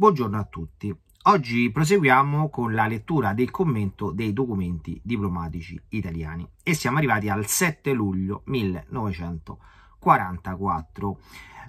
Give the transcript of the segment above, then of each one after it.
Buongiorno a tutti. Oggi proseguiamo con la lettura del commento dei documenti diplomatici italiani e siamo arrivati al 7 luglio 1900. 44.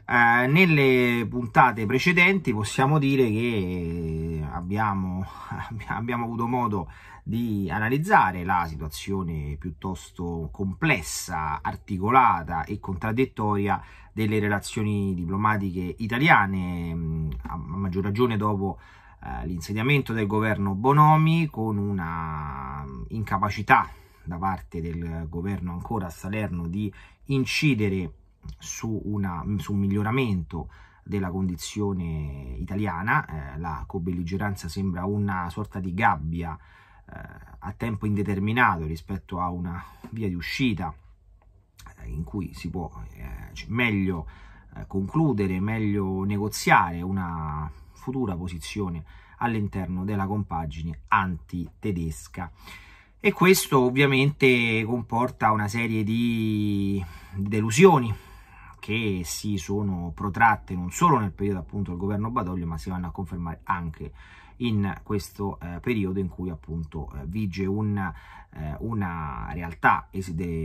Eh, nelle puntate precedenti possiamo dire che abbiamo, abbiamo avuto modo di analizzare la situazione piuttosto complessa, articolata e contraddittoria delle relazioni diplomatiche italiane, mm, a maggior ragione dopo eh, l'insediamento del governo Bonomi con una incapacità da parte del governo ancora a Salerno di incidere su, una, su un miglioramento della condizione italiana, eh, la cobelligeranza sembra una sorta di gabbia eh, a tempo indeterminato rispetto a una via di uscita eh, in cui si può eh, meglio eh, concludere, meglio negoziare una futura posizione all'interno della compagine antitedesca. E questo ovviamente comporta una serie di delusioni che si sono protratte non solo nel periodo appunto del governo Badoglio, ma si vanno a confermare anche in questo eh, periodo in cui appunto eh, vige una, eh, una realtà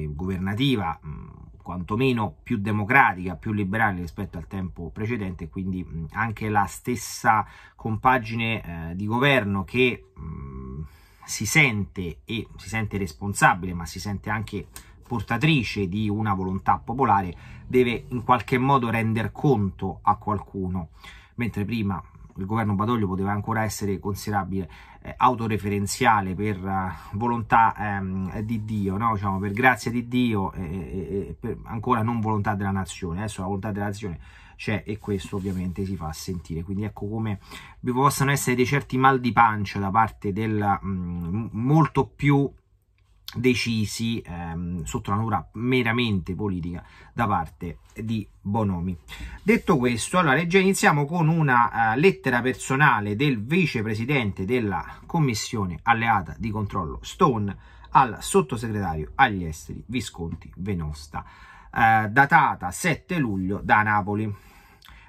governativa mh, quantomeno più democratica, più liberale rispetto al tempo precedente, quindi mh, anche la stessa compagine eh, di governo che mh, si sente e si sente responsabile, ma si sente anche portatrice di una volontà popolare deve in qualche modo render conto a qualcuno, mentre prima il governo Badoglio poteva ancora essere considerabile eh, autoreferenziale per uh, volontà ehm, di Dio, no? diciamo, per grazia di Dio e, eh, eh, eh, per ancora non volontà della nazione, adesso la volontà della nazione c'è e questo ovviamente si fa sentire, quindi ecco come vi possano essere dei certi mal di pancia da parte del mm, molto più decisi ehm, sotto la natura meramente politica da parte di Bonomi. Detto questo, allora legge iniziamo con una eh, lettera personale del vicepresidente della commissione alleata di controllo Stone al sottosegretario agli esteri Visconti Venosta, eh, datata 7 luglio da Napoli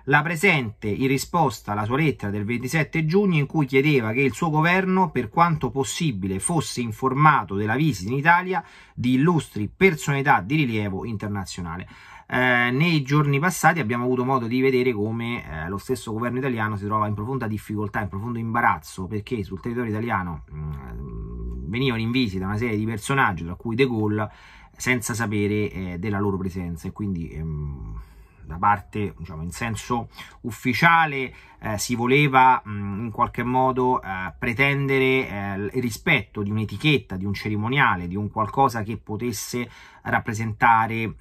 la presente in risposta alla sua lettera del 27 giugno in cui chiedeva che il suo governo, per quanto possibile, fosse informato della visita in Italia di illustri personalità di rilievo internazionale. Eh, nei giorni passati abbiamo avuto modo di vedere come eh, lo stesso governo italiano si trova in profonda difficoltà, in profondo imbarazzo, perché sul territorio italiano mh, mm, venivano in visita una serie di personaggi, tra cui De Gaulle, senza sapere eh, della loro presenza e quindi... Ehm, da parte, diciamo, in senso ufficiale eh, si voleva mh, in qualche modo eh, pretendere eh, il rispetto di un'etichetta, di un cerimoniale, di un qualcosa che potesse rappresentare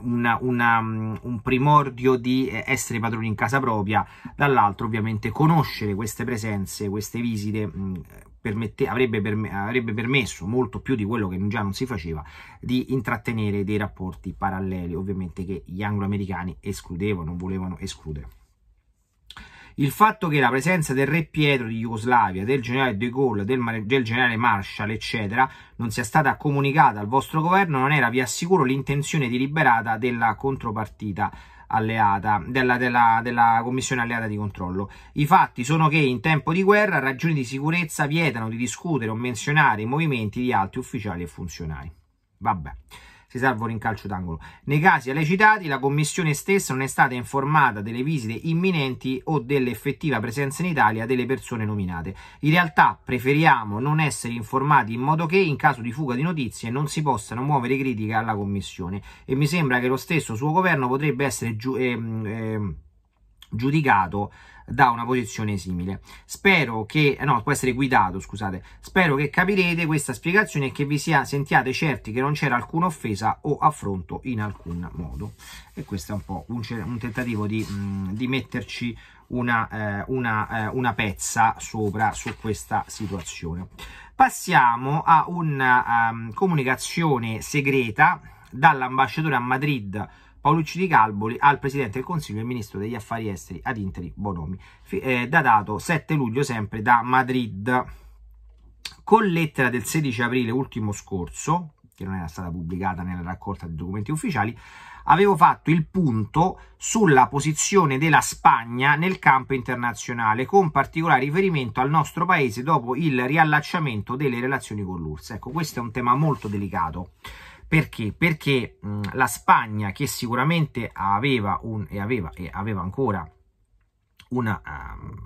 una, una, un primordio di eh, essere padroni in casa propria, dall'altro ovviamente conoscere queste presenze, queste visite mh, permette, avrebbe, perme, avrebbe, permesso molto più di quello che già non si faceva di intrattenere dei rapporti paralleli, ovviamente che gli angloamericani escludevano, volevano escludere. Il fatto che la presenza del re Pietro di Jugoslavia, del generale De Gaulle, del, del generale Marshall, eccetera, non sia stata comunicata al vostro governo non era, vi assicuro, l'intenzione deliberata della contropartita alleata, della, della, della Commissione alleata di controllo. I fatti sono che in tempo di guerra ragioni di sicurezza vietano di discutere o menzionare i movimenti di altri ufficiali e funzionari. Vabbè si salvano in calcio d'angolo. Nei casi alle citati, la commissione stessa non è stata informata delle visite imminenti o dell'effettiva presenza in Italia delle persone nominate. In realtà preferiamo non essere informati in modo che, in caso di fuga di notizie, non si possano muovere critiche alla commissione. E mi sembra che lo stesso suo governo potrebbe essere giù. Ehm, ehm, giudicato da una posizione simile. Spero che, eh, no, può essere guidato, scusate, spero che capirete questa spiegazione e che vi sia, sentiate certi che non c'era alcuna offesa o affronto in alcun modo. E questo è un po' un, un tentativo di, mh, mm, di, metterci una, eh, una, eh, una pezza sopra su questa situazione. Passiamo a una um, ehm, comunicazione segreta dall'ambasciatore a Madrid Paolucci di Calboli al Presidente del Consiglio e Ministro degli Affari Esteri ad Interi Bonomi, eh, datato 7 luglio sempre da Madrid. Con lettera del 16 aprile ultimo scorso, che non era stata pubblicata nella raccolta dei documenti ufficiali, avevo fatto il punto sulla posizione della Spagna nel campo internazionale, con particolare riferimento al nostro paese dopo il riallacciamento delle relazioni con l'URSS. Ecco, questo è un tema molto delicato perché? Perché mh, mm, la Spagna, che sicuramente aveva, un, e aveva, e aveva ancora una, um,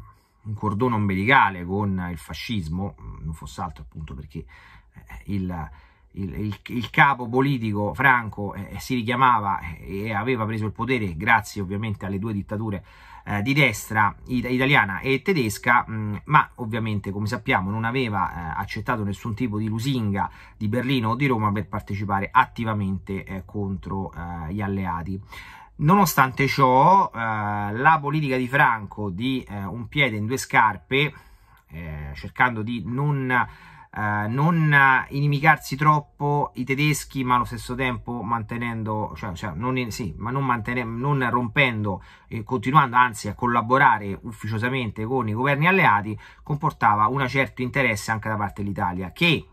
un cordone ombelicale con il fascismo, mm, non fosse altro appunto perché eh, il, il, il, il capo politico Franco eh, si richiamava eh, e aveva preso il potere grazie ovviamente alle due dittature eh, di destra it italiana e tedesca, mh, mm, ma ovviamente come sappiamo non aveva eh, accettato nessun tipo di lusinga di Berlino o di Roma per partecipare attivamente eh, contro eh, gli alleati. Nonostante ciò, eh, la politica di Franco di eh, un piede in due scarpe, cercando di non eh, non inimicarsi troppo i tedeschi, ma allo stesso tempo mantenendo, cioè, cioè non, sì, ma non, mantene, non rompendo e eh, continuando anzi a collaborare ufficiosamente con i governi alleati, comportava un certo interesse anche da parte dell'Italia, che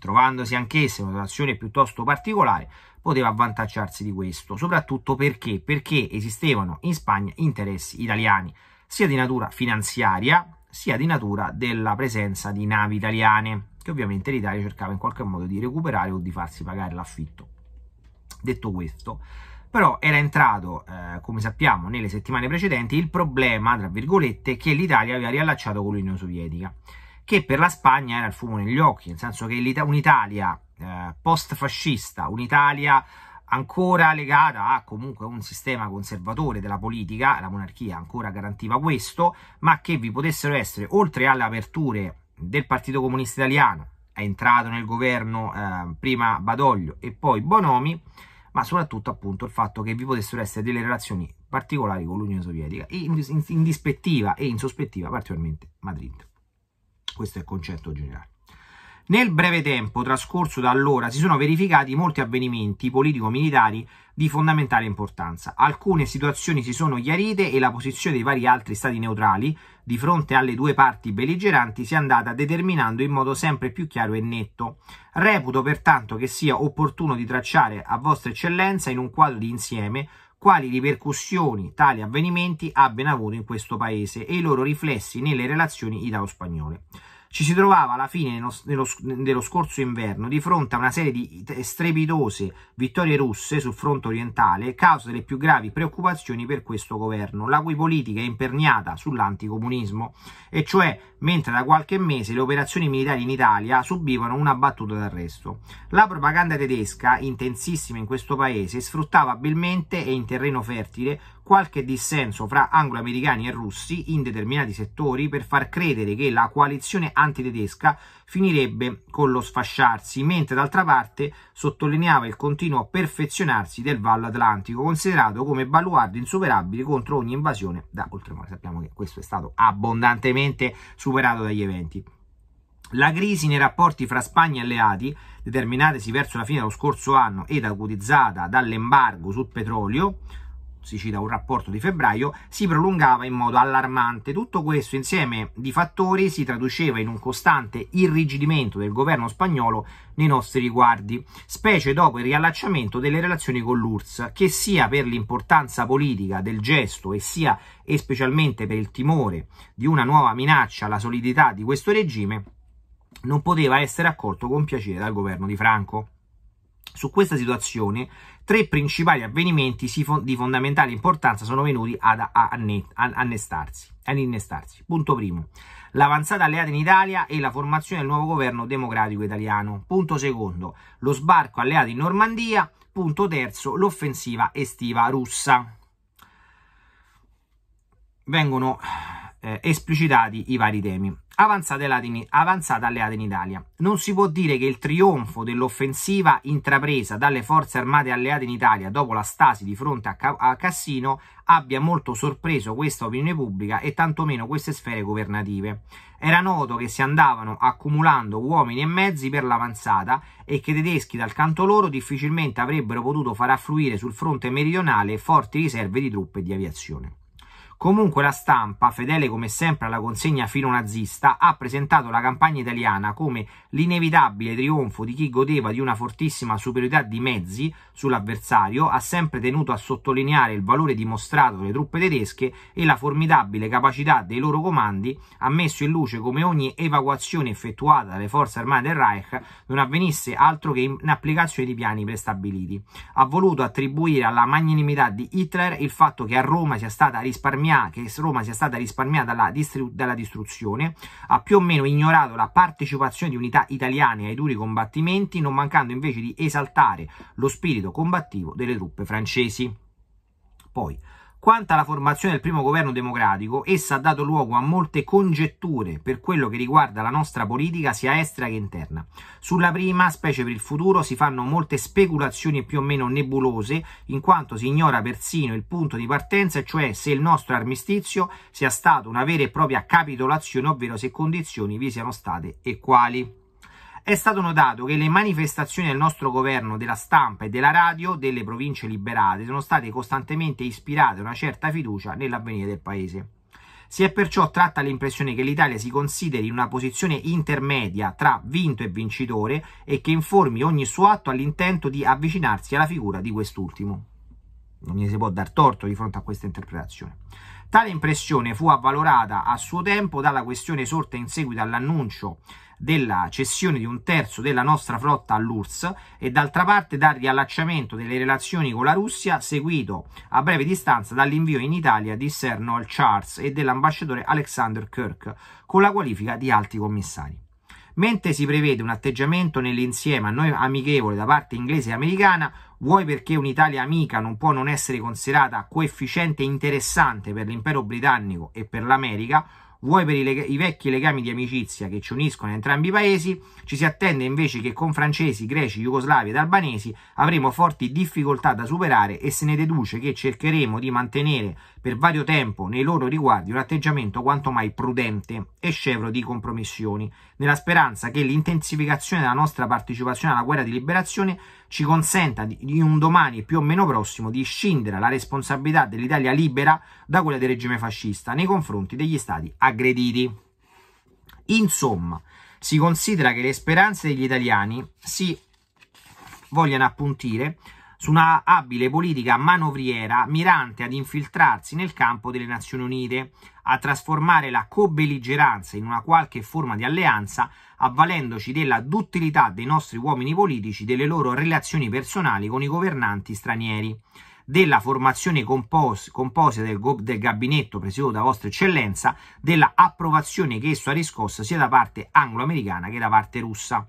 trovandosi anch'essa in una situazione piuttosto particolare, poteva avvantaggiarsi di questo, soprattutto perché, perché esistevano in Spagna interessi italiani, sia di natura finanziaria, sia di natura della presenza di navi italiane che ovviamente l'Italia cercava in qualche modo di recuperare o di farsi pagare l'affitto. Detto questo, però era entrato, eh, come sappiamo, nelle settimane precedenti il problema, tra virgolette, che l'Italia aveva riallacciato con l'Unione Sovietica, che per la Spagna era il fumo negli occhi, nel senso che un'Italia eh, post-fascista, un'Italia ancora legata a comunque un sistema conservatore della politica, la monarchia ancora garantiva questo, ma che vi potessero essere, oltre alle aperture del Partito Comunista Italiano, è entrato nel governo eh, prima Badoglio e poi Bonomi, ma soprattutto appunto il fatto che vi potessero essere delle relazioni particolari con l'Unione Sovietica, indispettiva e insospettiva, particolarmente Madrid. Questo è il concetto generale. Nel breve tempo trascorso da allora si sono verificati molti avvenimenti politico-militari di fondamentale importanza. Alcune situazioni si sono chiarite e la posizione dei vari altri stati neutrali di fronte alle due parti belligeranti si è andata determinando in modo sempre più chiaro e netto. Reputo pertanto che sia opportuno di tracciare a vostra eccellenza in un quadro di insieme quali ripercussioni tali avvenimenti abbiano avuto in questo paese e i loro riflessi nelle relazioni italo-spagnole ci si trovava alla fine dello scorso inverno di fronte a una serie di strepitose vittorie russe sul fronte orientale, causa delle più gravi preoccupazioni per questo governo, la cui politica è imperniata sull'anticomunismo, e cioè mentre da qualche mese le operazioni militari in Italia subivano una battuta d'arresto. La propaganda tedesca, intensissima in questo paese, sfruttava abilmente e in terreno fertile qualche dissenso fra angloamericani e russi in determinati settori per far credere che la coalizione anti antitedesca finirebbe con lo sfasciarsi, mentre d'altra parte sottolineava il continuo perfezionarsi del Vallo Atlantico, considerato come baluardo insuperabile contro ogni invasione da oltremare. Sappiamo che questo è stato abbondantemente superato dagli eventi. La crisi nei rapporti fra Spagna e alleati, determinatesi verso la fine dello scorso anno ed acutizzata dall'embargo sul petrolio, si cita un rapporto di febbraio si prolungava in modo allarmante. Tutto questo insieme di fattori si traduceva in un costante irrigidimento del governo spagnolo nei nostri riguardi, specie dopo il riallacciamento delle relazioni con l'URSS, che sia per l'importanza politica del gesto e sia e specialmente per il timore di una nuova minaccia alla solidità di questo regime, non poteva essere accolto con piacere dal governo di Franco. Su questa situazione tre principali avvenimenti di fondamentale importanza sono venuti ad annestarsi. Ad innestarsi. Punto primo, l'avanzata alleata in Italia e la formazione del nuovo governo democratico italiano. Punto secondo, lo sbarco alleato in Normandia. Punto terzo, l'offensiva estiva russa. Vengono eh, esplicitati i vari temi. In, avanzata alleata in Italia. Non si può dire che il trionfo dell'offensiva intrapresa dalle forze armate alleate in Italia dopo la stasi di fronte a, Ca- a Cassino abbia molto sorpreso questa opinione pubblica e tantomeno queste sfere governative. Era noto che si andavano accumulando uomini e mezzi per l'avanzata e che i tedeschi dal canto loro difficilmente avrebbero potuto far affluire sul fronte meridionale forti riserve di truppe e di aviazione. Comunque la stampa, fedele come sempre alla consegna filonazista, ha presentato la campagna italiana come l'inevitabile trionfo di chi godeva di una fortissima superiorità di mezzi sull'avversario, ha sempre tenuto a sottolineare il valore dimostrato dalle truppe tedesche e la formidabile capacità dei loro comandi, ha messo in luce come ogni evacuazione effettuata dalle forze armate del Reich non avvenisse altro che in applicazione di piani prestabiliti. Ha voluto attribuire alla magnanimità di Hitler il fatto che a Roma sia stata risparmiata che Roma sia stata risparmiata dalla, distru dalla distruzione, ha più o meno ignorato la partecipazione di unità italiane ai duri combattimenti, non mancando invece di esaltare lo spirito combattivo delle truppe francesi. Poi, quanto alla formazione del primo governo democratico, essa ha dato luogo a molte congetture per quello che riguarda la nostra politica sia estera che interna. Sulla prima, specie per il futuro, si fanno molte speculazioni più o meno nebulose, in quanto si ignora persino il punto di partenza, cioè se il nostro armistizio sia stato una vera e propria capitolazione, ovvero se condizioni vi siano state e quali è stato notato che le manifestazioni del nostro governo, della stampa e della radio delle province liberate sono state costantemente ispirate a una certa fiducia nell'avvenire del paese. Si è perciò tratta l'impressione che l'Italia si consideri in una posizione intermedia tra vinto e vincitore e che informi ogni suo atto all'intento di avvicinarsi alla figura di quest'ultimo. Non gli si può dar torto di fronte a questa interpretazione. Tale impressione fu avvalorata a suo tempo dalla questione sorta in seguito all'annuncio della cessione di un terzo della nostra flotta all'URSS e d'altra parte dal riallacciamento delle relazioni con la Russia seguito a breve distanza dall'invio in Italia di Sir Noel Charles e dell'ambasciatore Alexander Kirk con la qualifica di alti commissari. Mentre si prevede un atteggiamento nell'insieme a noi amichevole da parte inglese e americana, vuoi perché un'Italia amica non può non essere considerata coefficiente interessante per l'impero britannico e per l'America, vuoi per i, i vecchi legami di amicizia che ci uniscono a entrambi i paesi, ci si attende invece che con francesi, greci, jugoslavi ed albanesi avremo forti difficoltà da superare e se ne deduce che cercheremo di mantenere per vario tempo nei loro riguardi un atteggiamento quanto mai prudente e scevro di compromissioni, nella speranza che l'intensificazione della nostra partecipazione alla guerra di liberazione ci consenta di un domani più o meno prossimo di scindere la responsabilità dell'Italia libera da quella del regime fascista nei confronti degli stati aggrediti. Insomma, si considera che le speranze degli italiani si vogliano appuntire su una abile politica manovriera mirante ad infiltrarsi nel campo delle Nazioni Unite, a trasformare la cobelligeranza in una qualche forma di alleanza, avvalendoci della duttilità dei nostri uomini politici, delle loro relazioni personali con i governanti stranieri, della formazione compos- composita del, go- del gabinetto presieduto da Vostra Eccellenza, della approvazione che esso ha riscosso sia da parte anglo-americana che da parte russa.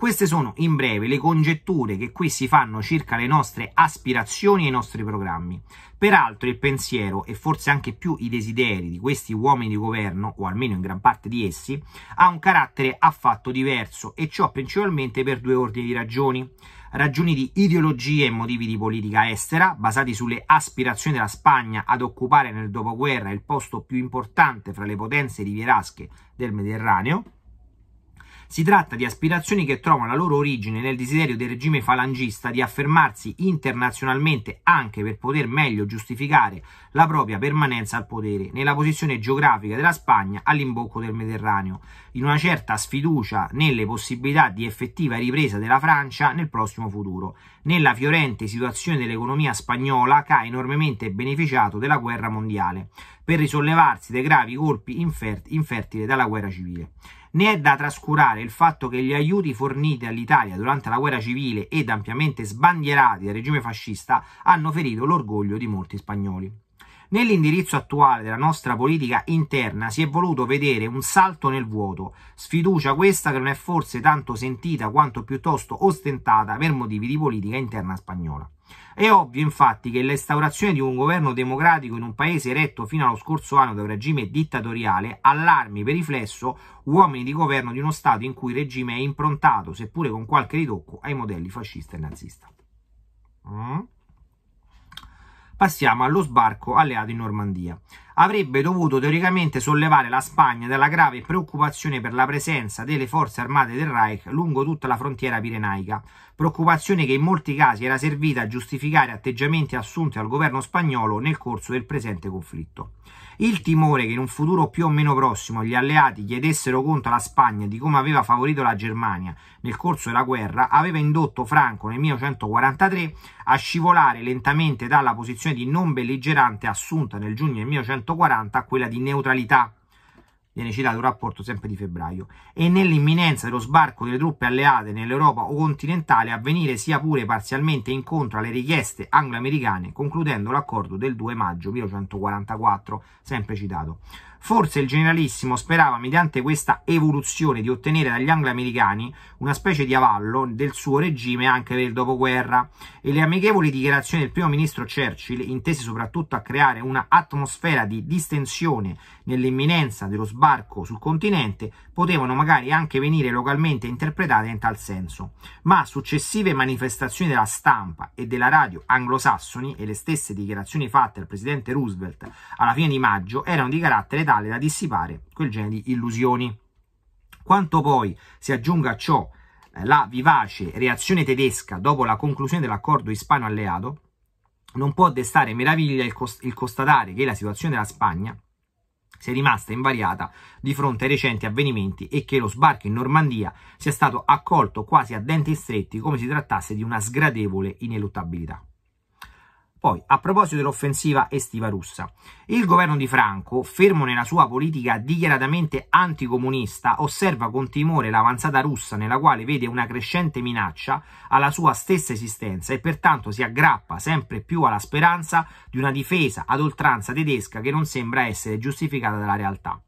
Queste sono in breve le congetture che qui si fanno circa le nostre aspirazioni e i nostri programmi. Peraltro il pensiero e forse anche più i desideri di questi uomini di governo, o almeno in gran parte di essi, ha un carattere affatto diverso e ciò principalmente per due ordini di ragioni. Ragioni di ideologia e motivi di politica estera, basati sulle aspirazioni della Spagna ad occupare nel dopoguerra il posto più importante fra le potenze rivierasche del Mediterraneo, si tratta di aspirazioni che trovano la loro origine nel desiderio del regime falangista di affermarsi internazionalmente anche per poter meglio giustificare la propria permanenza al potere nella posizione geografica della Spagna all'imbocco del Mediterraneo in una certa sfiducia nelle possibilità di effettiva ripresa della Francia nel prossimo futuro, nella fiorente situazione dell'economia spagnola che ha enormemente beneficiato della guerra mondiale, per risollevarsi dai gravi colpi infert- infertili dalla guerra civile. Né è da trascurare il fatto che gli aiuti forniti all'Italia durante la guerra civile ed ampiamente sbandierati dal regime fascista hanno ferito l'orgoglio di molti spagnoli. Nell'indirizzo attuale della nostra politica interna si è voluto vedere un salto nel vuoto, sfiducia questa che non è forse tanto sentita quanto piuttosto ostentata per motivi di politica interna spagnola. È ovvio infatti che l'instaurazione di un governo democratico in un paese retto fino allo scorso anno da un regime dittatoriale allarmi per riflesso uomini di governo di uno Stato in cui il regime è improntato, seppure con qualche ritocco, ai modelli fascista e nazista. Mm? passiamo allo sbarco alleato in Normandia. Avrebbe dovuto teoricamente sollevare la Spagna dalla grave preoccupazione per la presenza delle forze armate del Reich lungo tutta la frontiera pirenaica, preoccupazione che in molti casi era servita a giustificare atteggiamenti assunti al governo spagnolo nel corso del presente conflitto. Il timore che in un futuro più o meno prossimo gli alleati chiedessero conto alla Spagna di come aveva favorito la Germania nel corso della guerra aveva indotto Franco nel 1943 a scivolare lentamente dalla posizione di non belligerante assunta nel giugno del 1940 a quella di neutralità viene citato un rapporto sempre di febbraio, e nell'imminenza dello sbarco delle truppe alleate nell'Europa continentale a venire sia pure parzialmente incontro alle richieste anglo-americane, concludendo l'accordo del 2 maggio 1944, sempre citato. Forse il generalissimo sperava, mediante questa evoluzione, di ottenere dagli anglo-americani una specie di avallo del suo regime anche per il dopoguerra e le amichevoli dichiarazioni del primo ministro Churchill, intese soprattutto a creare una atmosfera di distensione nell'imminenza dello sbarco sul continente, potevano magari anche venire localmente interpretate in tal senso. Ma successive manifestazioni della stampa e della radio anglosassoni e le stesse dichiarazioni fatte al presidente Roosevelt alla fine di maggio erano di carattere tale da dissipare quel genere di illusioni. Quanto poi si aggiunga a ciò eh, la vivace reazione tedesca dopo la conclusione dell'accordo ispano-alleato, non può destare meraviglia il, cost- il constatare che la situazione della Spagna sia rimasta invariata di fronte ai recenti avvenimenti e che lo sbarco in Normandia sia stato accolto quasi a denti stretti come si trattasse di una sgradevole ineluttabilità. Poi, a proposito dell'offensiva estiva russa, il governo di Franco, fermo nella sua politica dichiaratamente anticomunista, osserva con timore l'avanzata russa nella quale vede una crescente minaccia alla sua stessa esistenza e pertanto si aggrappa sempre più alla speranza di una difesa ad oltranza tedesca che non sembra essere giustificata dalla realtà.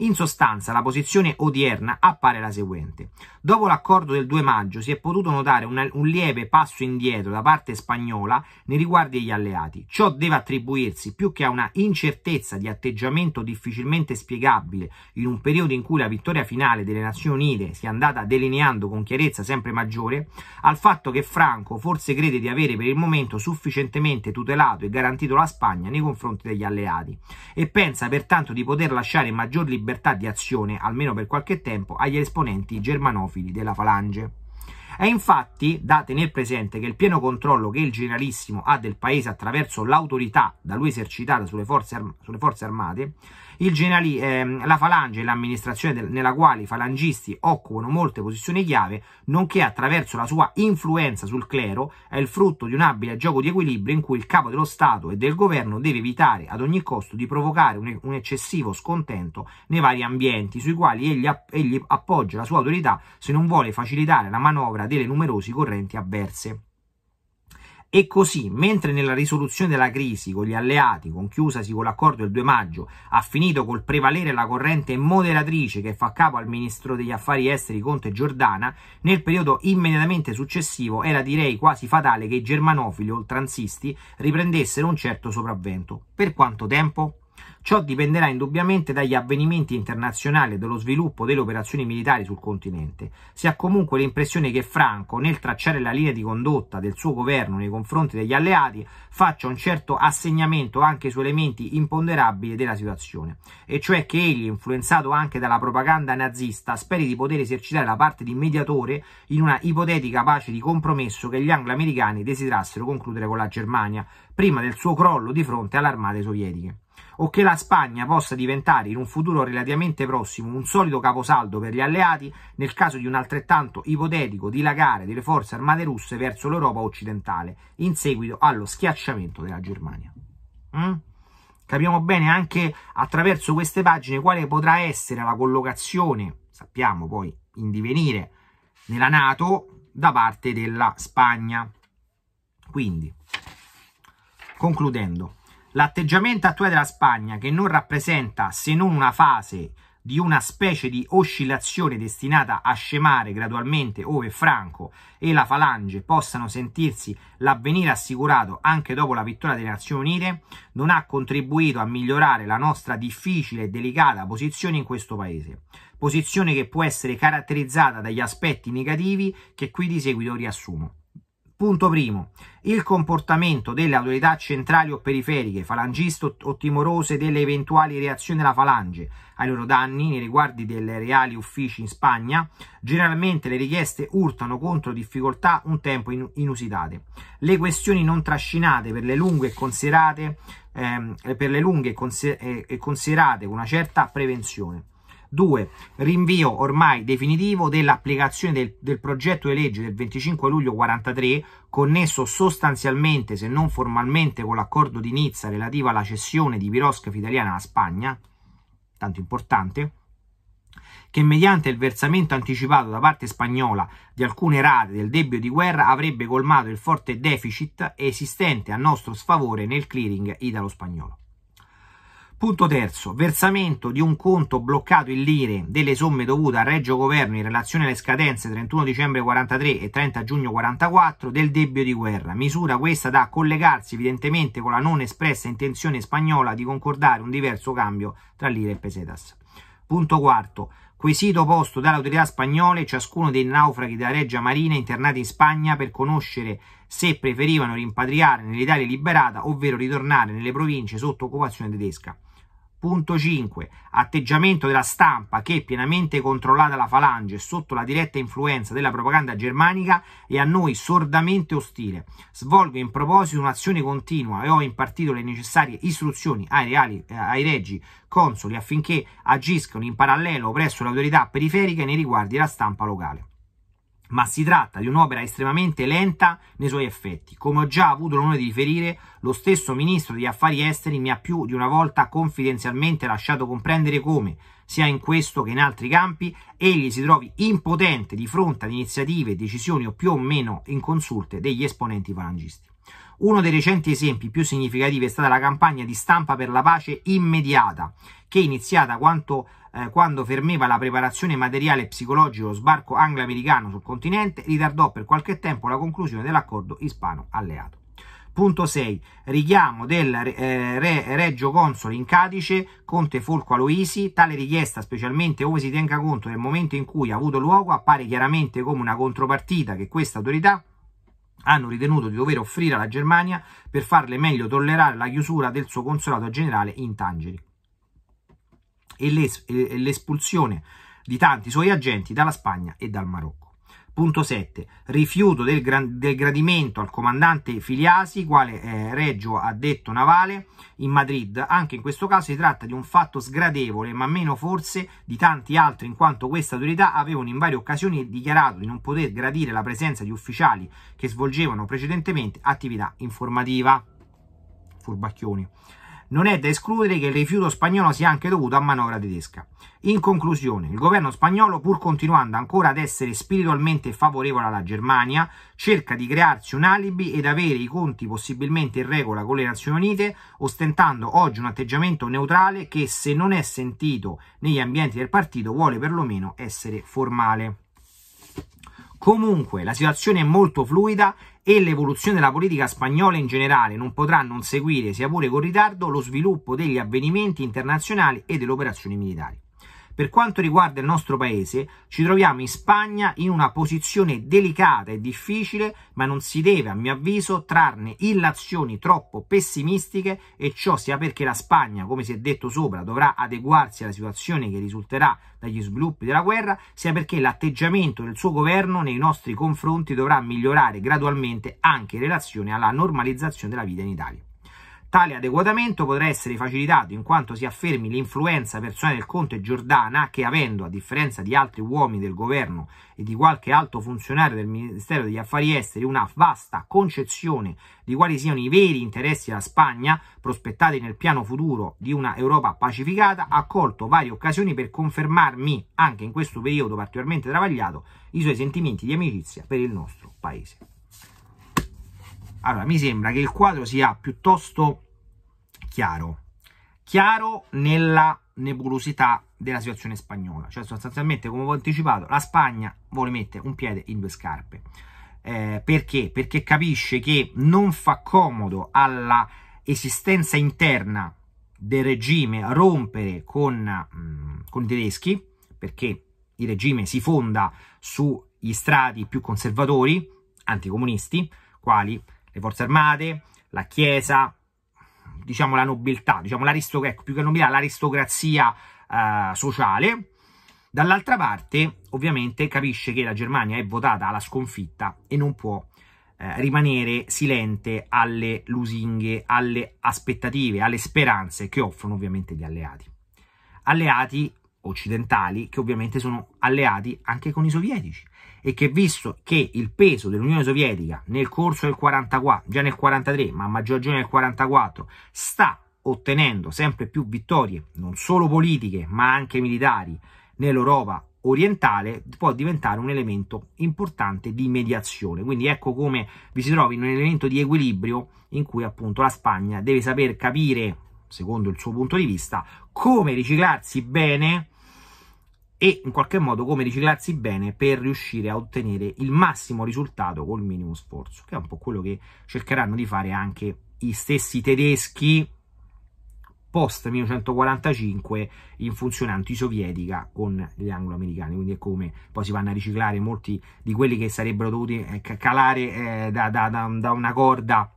In sostanza, la posizione odierna appare la seguente. Dopo l'accordo del 2 maggio si è potuto notare un, un lieve passo indietro da parte spagnola nei riguardi degli alleati. Ciò deve attribuirsi più che a una incertezza di atteggiamento difficilmente spiegabile in un periodo in cui la vittoria finale delle Nazioni Unite si è andata delineando con chiarezza sempre maggiore, al fatto che Franco forse crede di avere per il momento sufficientemente tutelato e garantito la Spagna nei confronti degli alleati e pensa pertanto di poter lasciare maggior libertà libertà di azione, almeno per qualche tempo, agli esponenti germanofili della falange. È infatti da tenere presente che il pieno controllo che il generalissimo ha del paese attraverso l'autorità da lui esercitata sulle forze, arm- sulle forze armate il Genali, ehm, la Falange e l'amministrazione nella quale i falangisti occupano molte posizioni chiave, nonché attraverso la sua influenza sul clero, è il frutto di un abile gioco di equilibrio in cui il capo dello Stato e del governo deve evitare ad ogni costo di provocare un, un eccessivo scontento nei vari ambienti sui quali egli, app egli appoggia la sua autorità se non vuole facilitare la manovra delle numerose correnti avverse. E così, mentre nella risoluzione della crisi con gli alleati, conchiusasi con l'accordo del 2 maggio, ha finito col prevalere la corrente moderatrice che fa capo al ministro degli affari esteri Conte Giordana, nel periodo immediatamente successivo era direi quasi fatale che i germanofili oltranzisti riprendessero un certo sopravvento. Per quanto tempo? Ciò dipenderà indubbiamente dagli avvenimenti internazionali e dallo sviluppo delle operazioni militari sul continente. Si ha comunque l'impressione che Franco, nel tracciare la linea di condotta del suo governo nei confronti degli alleati, faccia un certo assegnamento anche su elementi imponderabili della situazione, e cioè che egli, influenzato anche dalla propaganda nazista, speri di poter esercitare la parte di mediatore in una ipotetica pace di compromesso che gli anglo-americani desiderassero concludere con la Germania, prima del suo crollo di fronte alle armate sovietiche o che la Spagna possa diventare in un futuro relativamente prossimo un solido caposaldo per gli alleati nel caso di un altrettanto ipotetico dilagare delle forze armate russe verso l'Europa occidentale in seguito allo schiacciamento della Germania. Mm? Capiamo bene anche attraverso queste pagine quale potrà essere la collocazione, sappiamo poi in divenire, nella Nato da parte della Spagna. Quindi, concludendo, L'atteggiamento attuale della Spagna, che non rappresenta se non una fase di una specie di oscillazione destinata a scemare gradualmente ove Franco e la Falange possano sentirsi l'avvenire assicurato anche dopo la vittoria delle Nazioni Unite, non ha contribuito a migliorare la nostra difficile e delicata posizione in questo paese, posizione che può essere caratterizzata dagli aspetti negativi che qui di seguito riassumo. Punto primo, il comportamento delle autorità centrali o periferiche, falangiste o timorose delle eventuali reazioni della falange ai loro danni nei riguardi delle reali uffici in Spagna, generalmente le richieste urtano contro difficoltà un tempo inusitate. Le questioni non trascinate per le lunghe e considerate, ehm, per le lunghe e, considerate con una certa prevenzione. 2. Rinvio ormai definitivo dell'applicazione del, del progetto di legge del 25 luglio 43 connesso sostanzialmente se non formalmente con l'accordo di Nizza relativo alla cessione di Piroscaf italiana alla Spagna, tanto importante, che mediante il versamento anticipato da parte spagnola di alcune rate del debito di guerra avrebbe colmato il forte deficit esistente a nostro sfavore nel clearing italo-spagnolo. Punto terzo, versamento di un conto bloccato in lire delle somme dovute al Reggio Governo in relazione alle scadenze 31 dicembre 43 e 30 giugno 44 del debito di guerra, misura questa da collegarsi evidentemente con la non espressa intenzione spagnola di concordare un diverso cambio tra lire e pesetas. Punto quarto, quesito posto dalle autorità spagnole ciascuno dei naufraghi della Reggia Marina internati in Spagna per conoscere se preferivano rimpatriare nell'Italia liberata, ovvero ritornare nelle province sotto occupazione tedesca. Punto 5. atteggiamento della stampa che pienamente controllata dalla falange sotto la diretta influenza della propaganda germanica è a noi sordamente ostile. Svolgo in proposito un'azione continua e ho impartito le necessarie istruzioni ai, reali, eh, ai reggi consoli affinché agiscano in parallelo presso le autorità periferiche nei riguardi della stampa locale ma si tratta di un'opera estremamente lenta nei suoi effetti. Come ho già avuto l'onore di riferire, lo stesso ministro degli affari esteri mi ha più di una volta confidenzialmente lasciato comprendere come, sia in questo che in altri campi, egli si trovi impotente di fronte ad iniziative decisioni o più o meno inconsulte degli esponenti falangisti. Uno dei recenti esempi più significativi è stata la campagna di stampa per la pace immediata, che è iniziata quanto eh, quando fermeva la preparazione materiale e psicologico sbarco anglo-americano sul continente, ritardò per qualche tempo la conclusione dell'accordo ispano-alleato. Punto 6. Richiamo del eh, re, Reggio Console in Cadice, Conte Folco Aloisi. Tale richiesta, specialmente ove si tenga conto del momento in cui ha avuto luogo, appare chiaramente come una contropartita che questa autorità hanno ritenuto di dover offrire alla Germania per farle meglio tollerare la chiusura del suo consolato generale in Tangeri e l'espulsione di tanti suoi agenti dalla Spagna e dal Marocco. Punto 7. Rifiuto del, del, gradimento al comandante Filiasi, quale eh, reggio addetto navale in Madrid. Anche in questo caso si tratta di un fatto sgradevole, ma meno forse di tanti altri, in quanto queste autorità avevano in varie occasioni dichiarato di non poter gradire la presenza di ufficiali che svolgevano precedentemente attività informativa. Furbacchioni. Non è da escludere che il rifiuto spagnolo sia anche dovuto a manovra tedesca. In conclusione, il governo spagnolo, pur continuando ancora ad essere spiritualmente favorevole alla Germania, cerca di crearsi un alibi ed avere i conti possibilmente in regola con le Nazioni Unite, ostentando oggi un atteggiamento neutrale che, se non è sentito negli ambienti del partito, vuole perlomeno essere formale. Comunque la situazione è molto fluida e l'evoluzione della politica spagnola in generale non potrà non seguire, sia pure con ritardo, lo sviluppo degli avvenimenti internazionali e delle operazioni militari. Per quanto riguarda il nostro paese, ci troviamo in Spagna in una posizione delicata e difficile, ma non si deve, a mio avviso, trarne illazioni troppo pessimistiche e ciò sia perché la Spagna, come si è detto sopra, dovrà adeguarsi alla situazione che risulterà dagli sviluppi della guerra, sia perché l'atteggiamento del suo governo nei nostri confronti dovrà migliorare gradualmente anche in relazione alla normalizzazione della vita in Italia. Tale adeguamento potrà essere facilitato in quanto si affermi l'influenza personale del conte Giordana che avendo, a differenza di altri uomini del governo e di qualche alto funzionario del Ministero degli Affari Esteri, una vasta concezione di quali siano i veri interessi della Spagna prospettati nel piano futuro di una Europa pacificata, ha colto varie occasioni per confermarmi, anche in questo periodo particolarmente travagliato, i suoi sentimenti di amicizia per il nostro paese. Allora, mi sembra che il quadro sia piuttosto chiaro, chiaro nella nebulosità della situazione spagnola, cioè sostanzialmente, come ho anticipato, la Spagna vuole mettere un piede in due scarpe. Eh, perché? Perché capisce che non fa comodo alla esistenza interna del regime rompere con, mh, mm, con i tedeschi, perché il regime si fonda sugli strati più conservatori, anticomunisti, quali le forze armate, la chiesa, diciamo la nobiltà, diciamo l'aristocrazia, ecco, più che nobiltà, l'aristocrazia eh, sociale. Dall'altra parte, ovviamente, capisce che la Germania è votata alla sconfitta e non può eh, rimanere silente alle lusinghe, alle aspettative, alle speranze che offrono ovviamente gli alleati. Alleati occidentali che ovviamente sono alleati anche con i sovietici e che visto che il peso dell'Unione Sovietica nel corso del 44, già nel 43, ma a maggior ragione nel 44, sta ottenendo sempre più vittorie, non solo politiche, ma anche militari nell'Europa orientale, può diventare un elemento importante di mediazione. Quindi ecco come vi si trova in un elemento di equilibrio in cui appunto la Spagna deve saper capire, secondo il suo punto di vista, come riciclarsi bene e in qualche modo come riciclarsi bene per riuscire a ottenere il massimo risultato col minimo sforzo, che è un po' quello che cercheranno di fare anche i stessi tedeschi post 1945 in funzione antisovietica con gli anglo-americani, quindi è come poi si vanno a riciclare molti di quelli che sarebbero dovuti eh, calare eh, da, da, da una corda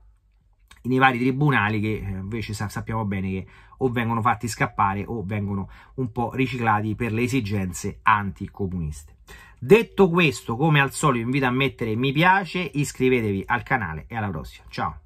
nei vari tribunali che eh, invece sappiamo bene che o vengono fatti scappare o vengono un po' riciclati per le esigenze anticomuniste. Detto questo, come al solito, vi invito a mettere mi piace, iscrivetevi al canale e alla prossima. Ciao!